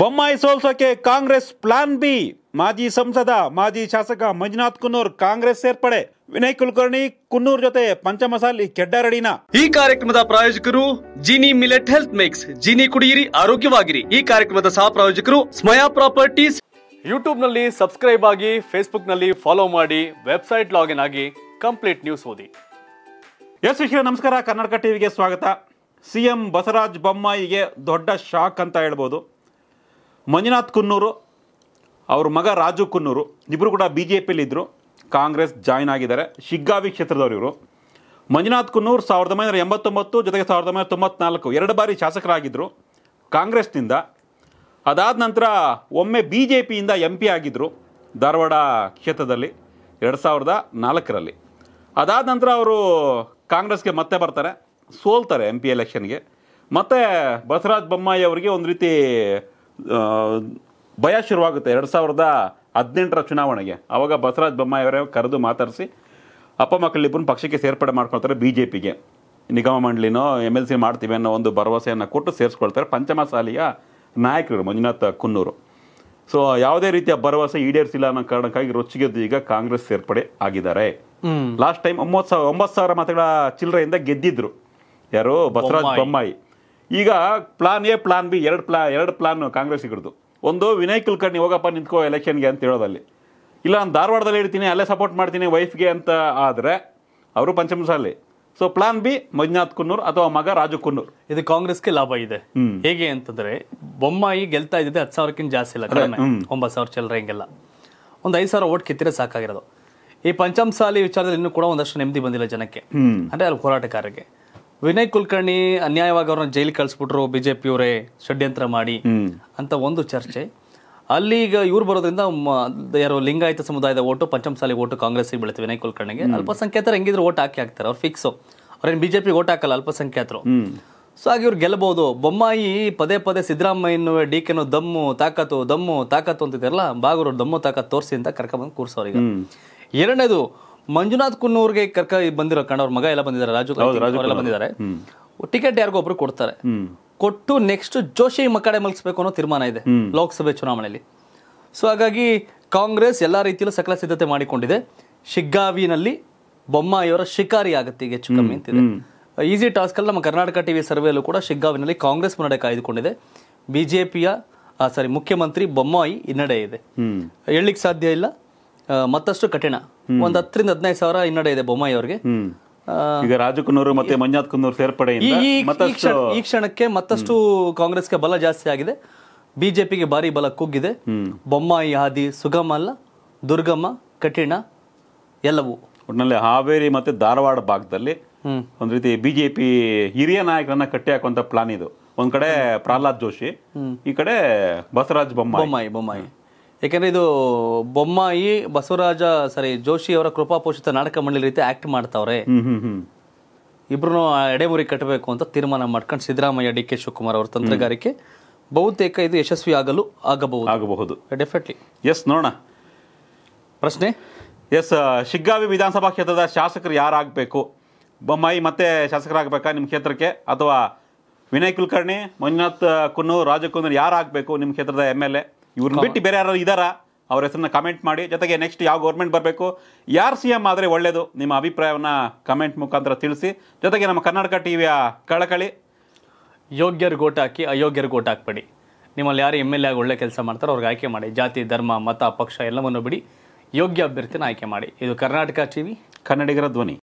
ಬೊಮ್ಮಾಯಿ ಸೋಲ್ಸೋಕೆ Congress plan B ಮಾಜಿ ಸಂಸದ ಮಾಜಿ ಶಾಸಕ ಮಂಜುನಾಥ್ ಕುನ್ನೂರ್ ಕಾಂಗ್ರೆಸ್ ಸೇರ್ಪಡೆ ವಿನಯ್ ಕುಲಕರ್ಣಿ ಕುನ್ನೂರ್ ಜೊತೆ ಪಂಚಮಸಾಲಿ ಕೆಡ್ಡರಡಿನ ಈ ಕಾರ್ಯಕ್ರಮದ ಪ್ರಾಯೋಜಕರು Jini millet health mix Jini ಕುಡಿಯಿರಿ ಆರೋಗ್ಯವಾಗಿರಿ ಈ ಕಾರ್ಯಕ್ರಮದ ಸಹ ಪ್ರಾಯೋಜಕರು ಸ್ಮಯಾ ಪ್ರಾಪರ್ಟೀಸ್ ಯೂಟ್ಯೂಬ್ ನಲ್ಲಿ ಸಬ್ಸ್ಕ್ರೈಬ್ ಆಗಿ ಫೇಸ್ಬುಕ್ ನಲ್ಲಿ ಫಾಲೋ ಮಾಡಿ ವೆಬ್ಸೈಟ್ ಲಾಗಿನ್ ಆಗಿ ಕಂಪ್ಲೀಟ್ ನ್ಯೂಸ್ ಓದಿ ಎಸ್ ವಿಷಯ ನಮಸ್ಕಾರ ಕರ್ನಾಟಕ ಟಿವಿಗೆ ಸ್ವಾಗತ ಸಿಎಂ ಬಸವರಾಜ್ ಬೊಮ್ಮಾಯಿಗೆ ದೊಡ್ಡ ಶಾಕ್ ಅಂತ ಹೇಳ್ಬೋದು ಮಂಜುನಾಥ್ ಕುನ್ನೂರು ಅವ್ರ ಮಗ ರಾಜು ಕುನ್ನೂರು ಇಬ್ಬರು ಕೂಡ ಬಿ ಜೆ ಪಿಯಲ್ಲಿದ್ದರು ಕಾಂಗ್ರೆಸ್ ಜಾಯ್ನ್ ಆಗಿದ್ದಾರೆ ಶಿಗ್ಗಾವಿ ಕ್ಷೇತ್ರದವರು ಇವರು ಮಂಜುನಾಥ್ ಕುನ್ನೂರು ಸಾವಿರದ ಒಂಬೈನೂರ ಎಂಬತ್ತೊಂಬತ್ತು ಜೊತೆಗೆ ಸಾವಿರದ ಒಂಬೈನೂರ ತೊಂಬತ್ನಾಲ್ಕು ಎರಡು ಬಾರಿ ಶಾಸಕರಾಗಿದ್ದರು ಕಾಂಗ್ರೆಸ್ನಿಂದ ಅದಾದ ನಂತರ ಒಮ್ಮೆ ಬಿ ಜೆ ಪಿಯಿಂದ ಎಂ ಪಿ ಆಗಿದ್ದರು ಧಾರವಾಡ ಕ್ಷೇತ್ರದಲ್ಲಿ ಎರಡು ಸಾವಿರದ ನಾಲ್ಕರಲ್ಲಿ ಅದಾದ ನಂತರ ಅವರು ಕಾಂಗ್ರೆಸ್ಗೆ ಮತ್ತೆ ಬರ್ತಾರೆ ಸೋಲ್ತಾರೆ ಎಂ ಪಿ ಎಲೆಕ್ಷನ್ಗೆ ಮತ್ತು ಬಸವರಾಜ್ ಬೊಮ್ಮಾಯಿ ಅವರಿಗೆ ಒಂದು ರೀತಿ ಭಯ ಶುರುವಾಗುತ್ತೆ ಎರಡು ಸಾವಿರದ ಹದಿನೆಂಟರ ಚುನಾವಣೆಗೆ ಆವಾಗ ಬಸವರಾಜ ಬೊಮ್ಮಾಯಿಯವರೇ ಕರೆದು ಮಾತಾಡಿಸಿ ಅಪ್ಪ ಮಕ್ಕಳಿಬ್ಬರು ಪಕ್ಷಕ್ಕೆ ಸೇರ್ಪಡೆ ಮಾಡ್ಕೊಳ್ತಾರೆ ಬಿ ಜೆ ಪಿಗೆ ನಿಗಮ ಮಂಡಳಿನೋ ಎಮ್ ಎಲ್ ಸಿ ಮಾಡ್ತೀವಿ ಅನ್ನೋ ಒಂದು ಭರವಸೆಯನ್ನು ಕೊಟ್ಟು ಸೇರಿಸ್ಕೊಳ್ತಾರೆ ಪಂಚಮಸಾಲಿಯ ನಾಯಕರು ಮಂಜುನಾಥ ಕುನ್ನೂರು ಸೊ ಯಾವುದೇ ರೀತಿಯ ಭರವಸೆ ಈಡೇರಿಸಿಲ್ಲ ಅನ್ನೋ ಕಾರಣಕ್ಕಾಗಿ ರೊಚ್ಚಿಗೆದ್ದು ಈಗ ಕಾಂಗ್ರೆಸ್ ಸೇರ್ಪಡೆ ಆಗಿದ್ದಾರೆ ಲಾಸ್ಟ್ ಟೈಮ್ ಒಂಬತ್ತು ಸಾವಿರ ಒಂಬತ್ತು ಸಾವಿರ ಮತಗಳ ಚಿಲ್ಲರೆಯಿಂದ ಗೆದ್ದಿದ್ರು ಯಾರು ಬಸವರಾಜ ಬೊಮ್ಮಾಯಿ ಈಗ ಪ್ಲಾನ್ ಎ ಪ್ಲಾನ್ ಬಿ ಎರಡು ಪ್ಲಾ ಎರಡು ಪ್ಲಾನ್ ಕಾಂಗ್ರೆಸ್ಸಿಗಿಡ್ದು ಒಂದು ವಿನಯ್ ಕುಲಕರ್ಣಿ ಹೋಗಪ್ಪ ನಿಂತ್ಕೋ ಎಲೆಕ್ಷನ್ಗೆ ಅಂತ ಹೇಳೋದಲ್ಲಿ ಇಲ್ಲ ನಾನು ಧಾರವಾಡದಲ್ಲಿ ಇಡ್ತೀನಿ ಅಲ್ಲೇ ಸಪೋರ್ಟ್ ಮಾಡ್ತೀನಿ ವೈಫ್ಗೆ ಅಂತ ಆದರೆ ಅವರು Panchamasali so plan B Manjunath Kunnur ಅಥವಾ ಮಗ ರಾಜು ಕುನ್ನೂರ್ ಇದು ಕಾಂಗ್ರೆಸ್ಗೆ ಲಾಭ ಇದೆ ಹೇಗೆ ಅಂತಂದ್ರೆ ಬೊಮ್ಮಾಯಿ ಗೆಲ್ತಾ ಇದ್ದಿದ್ದೆ ಹತ್ತು ಸಾವಿರಕ್ಕಿಂತ ಜಾಸ್ತಿ ಇಲ್ಲ ಕಡಿಮೆ ಒಂಬತ್ತು ಸಾವಿರ ಚಿಲ್ಲರೆ ಹಿಂಗೆಲ್ಲ ಒಂದು ಐದು ಸಾವಿರ ಓಟ್ ಕಿತ್ತಿದ್ರೆ ಸಾಕಾಗಿರೋದು ಈ ಪಂಚಮಸಾಲಿ ವಿಚಾರದಲ್ಲಿ ಇನ್ನೂ ಕೂಡ ಒಂದಷ್ಟು ನೆಮ್ಮದಿ ಬಂದಿಲ್ಲ ಜನಕ್ಕೆ ಅಂದ್ರೆ ಅಲ್ಲಿ ಹೋರಾಟಗಾರರಿಗೆ ವಿನಯ್ ಕುಲಕರ್ಣಿ ಅನ್ಯಾಯವಾಗಿ ಅವ್ರನ್ನ ಜೈಲಿಗೆ ಕಳಿಸ್ಬಿಟ್ರು ಬಿಜೆಪಿಯವರೇ ಷಡ್ಯಂತ್ರ ಮಾಡಿ ಅಂತ ಒಂದು ಚರ್ಚೆ ಅಲ್ಲಿ ಈಗ ಇವ್ರು ಬರೋದ್ರಿಂದ ಯಾರು ಲಿಂಗಾಯತ ಸಮುದಾಯದ ಓಟು ಪಂಚಮಸಾಲಿ ಓಟು ಕಾಂಗ್ರೆಸ್ಗೆ ಬೀಳುತ್ತೆ ವಿನಯ್ ಕುಲಕರ್ಣಿಗೆ ಅಲ್ಪಸಂಖ್ಯಾತರು ಹೆಂಗಿದ್ರು ಓಟ್ ಹಾಕಿ ಹಾಕ್ತಾರೆ ಅವ್ರು ಫಿಕ್ಸ್ ಅವ್ರೇನು ಬಿಜೆಪಿಗೆ ಓಟ್ ಹಾಕಲ್ಲ ಅಲ್ಪಸಂಖ್ಯಾತರು ಸೊ ಹಾಗೆ ಇವ್ರು ಗೆಲ್ಲಬಹುದು ಬೊಮ್ಮಾಯಿ ಪದೇ ಪದೇ ಸಿದ್ದರಾಮಯ್ಯನವೇ ಡಿ ಕೆನೋ ದಮ್ಮು ತಾಕತ್ತು ದಮ್ಮು ತಾಕತ್ತು ಅಂತಿದ್ದಾರಲ್ಲ ಬಾಗೂರು ದಮ್ಮು ತಾಕತ್ ತೋರಿಸಿ ಅಂತ ಕರ್ಕೊಂಡ್ಬಂದು ಕೂರಿಸೋರಿಗೆ ಎರಡನೇದು ಮಂಜುನಾಥ್ ಕುನ್ನೂರ್ಗೆ ಕರ್ಕ ಬಂದಿರೋ ಕಣ ಅವ್ರ ಮಗ ಎಲ್ಲ ಬಂದಿದ್ದಾರೆ ರಾಜು ಅವರೆಲ್ಲ ಬಂದಿದ್ದಾರೆ ಟಿಕೆಟ್ ಒಬ್ರು ಕೊಡ್ತಾರೆ ಕೊಟ್ಟು ನೆಕ್ಸ್ಟ್ ಜೋಶಿ ಮಕ್ಕಡೆ ಮಲ್ಸ್ಬೇಕು ಅನ್ನೋ ತೀರ್ಮಾನ ಇದೆ ಲೋಕಸಭೆ ಚುನಾವಣೆಯಲ್ಲಿ ಸೊ ಹಾಗಾಗಿ ಕಾಂಗ್ರೆಸ್ ಎಲ್ಲಾ ರೀತಿಯಲ್ಲೂ ಸಕಲ ಸಿದ್ಧತೆ ಮಾಡಿಕೊಂಡಿದೆ ಶಿಗ್ಗಾವಿನಲ್ಲಿ ಬೊಮ್ಮಾಯಿಯವರ ಶಿಕಾರಿ ಆಗುತ್ತೆ ಈಗ ಹೆಚ್ಚು ಕಮ್ಮಿ ಅಂತಿದೆ ಈಸಿ ಟಾಸ್ಕ್ ಅಲ್ಲಿ ನಮ್ಮ ಕರ್ನಾಟಕ ಟಿವಿ ಸರ್ವೆಯಲ್ಲೂ ಕೂಡ ಶಿಗ್ಗಾವಿನಲ್ಲಿ ಕಾಂಗ್ರೆಸ್ ಮುನ್ನಡೆ ಕಾಯ್ದುಕೊಂಡಿದೆ ಬಿಜೆಪಿಯ ಸಾರಿ ಮುಖ್ಯಮಂತ್ರಿ ಬೊಮ್ಮಾಯಿ ಹಿನ್ನಡೆ ಇದೆ ಹೇಳಲಿಕ್ಕೆ ಸಾಧ್ಯ ಇಲ್ಲ ಮತ್ತಷ್ಟು ಕಠಿಣ ಒಂದ್ ಹತ್ತರಿಂದ ಹದಿನೈದು ಸಾವಿರ ಹಿನ್ನಡೆ ಇದೆ ಬೊಮ್ಮಾಯಿ ಅವರಿಗೆ ಈಗ ರಾಜಕುನ್ನೂರು ಮತ್ತೆ ಮಂಜಾತ್ ಕುನ್ನೂರು ಸೇರ್ಪಡೆ ಈ ಕ್ಷಣಕ್ಕೆ ಮತ್ತಷ್ಟು ಕಾಂಗ್ರೆಸ್ಗೆ ಬಲ ಜಾಸ್ತಿ ಆಗಿದೆ ಬಿಜೆಪಿಗೆ ಭಾರಿ ಬಲ ಕುಗ್ಗಿದೆ ಬೊಮ್ಮಾಯಿ ಹಾದಿ ಸುಗಮ ಅಲ್ಲ ದುರ್ಗಮ ಕಠಿಣ ಎಲ್ಲವೂ ಒಟ್ಟಿನಲ್ಲಿ ಹಾವೇರಿ ಮತ್ತೆ ಧಾರವಾಡ ಭಾಗದಲ್ಲಿ ಒಂದ್ ರೀತಿ ಬಿಜೆಪಿ ಹಿರಿಯ ನಾಯಕರನ್ನ ಕಟ್ಟಿ ಹಾಕುವಂತ ಪ್ಲಾನ್ ಇದು ಒಂದ್ ಕಡೆ ಪ್ರಹ್ಲಾದ್ ಜೋಶಿ ಈ ಕಡೆ ಬಸವರಾಜ್ ಬೊಮ್ಮಾಯಿ ಬೊಮ್ಮಾಯಿ ಬೊಮ್ಮಾಯಿ ಏಕೆಂದರೆ ಇದು ಬೊಮ್ಮಾಯಿ ಬಸವರಾಜ ಸಾರಿ ಜೋಶಿ ಅವರ ಕೃಪಾ ಪೋಷಿತ ನಾಟಕ ಮಂಡಳಿ ರೀತಿ ಆ್ಯಕ್ಟ್ ಮಾಡ್ತಾವ್ರೆ ಇಬ್ರು ಎಡೆಮುರಿ ಕಟ್ಟಬೇಕು ಅಂತ ತೀರ್ಮಾನ ಮಾಡ್ಕೊಂಡು ಸಿದ್ದರಾಮಯ್ಯ ಡಿ ಕೆ ಶಿವಕುಮಾರ್ ಅವರ ತಂತ್ರಗಾರಿಕೆ ಬಹುತೇಕ ಇದು ಯಶಸ್ವಿ ಆಗಲು ಆಗಬಹುದು ಆಗಬಹುದು ಡೆಫಿನೆಟ್ಲಿ ಎಸ್ ನೋಡೋಣ ಪ್ರಶ್ನೆ ಎಸ್ ಶಿಗ್ಗಾವಿ ವಿಧಾನಸಭಾ ಕ್ಷೇತ್ರದ ಶಾಸಕರು ಯಾರಾಗಬೇಕು ಬೊಮ್ಮಾಯಿ ಮತ್ತೆ ಶಾಸಕರಾಗಬೇಕಾ ನಿಮ್ಮ ಕ್ಷೇತ್ರಕ್ಕೆ ಅಥವಾ ವಿನಯ್ ಕುಲಕರ್ಣಿ ಮಂಜುನಾಥ್ ಕುನ್ನೂರು ರಾಜಕುಂದ್ರ ಯಾರಾಗಬೇಕು ನಿಮ್ಮ ಕ್ಷೇತ್ರದ ಎಮ್ ಎಲ್ ಎ ಇವ್ರನ್ನ ಬಿಟ್ಟು ಬೇರೆ ಯಾರು ಇದ್ದಾರಾ ಅವ್ರ ಹೆಸರನ್ನ ಕಮೆಂಟ್ ಮಾಡಿ ಜೊತೆಗೆ ನೆಕ್ಸ್ಟ್ ಯಾವ ಗೌರ್ಮೆಂಟ್ ಬರಬೇಕು ಯಾರು ಸಿ ಎಂ ಆದರೆ ಒಳ್ಳೆಯದು ನಿಮ್ಮ ಅಭಿಪ್ರಾಯವನ್ನು ಕಮೆಂಟ್ ಮುಖಾಂತರ ತಿಳಿಸಿ ಜೊತೆಗೆ ನಮ್ಮ ಕರ್ನಾಟಕ ಟಿ ವಿಯ ಕಳಕಳಿ ಯೋಗ್ಯರು ಗೋಟ್ ಹಾಕಿ ಅಯೋಗ್ಯರು ಗೋಟ್ ನಿಮ್ಮಲ್ಲಿ ಯಾರು ಎಮ್ ಎಲ್ ಎ ಆಗಿ ಒಳ್ಳೆ ಕೆಲಸ ಮಾಡ್ತಾರೋ ಅವ್ರಿಗೆ ಆಯ್ಕೆ ಮಾಡಿ ಜಾತಿ ಧರ್ಮ ಮತ ಪಕ್ಷ ಎಲ್ಲವನ್ನು ಬಿಡಿ ಯೋಗ್ಯ ಅಭ್ಯರ್ಥಿನ ಆಯ್ಕೆ ಮಾಡಿ ಇದು ಕರ್ನಾಟಕ ಟಿ ವಿ ಕನ್ನಡಿಗರ ಧ್ವನಿ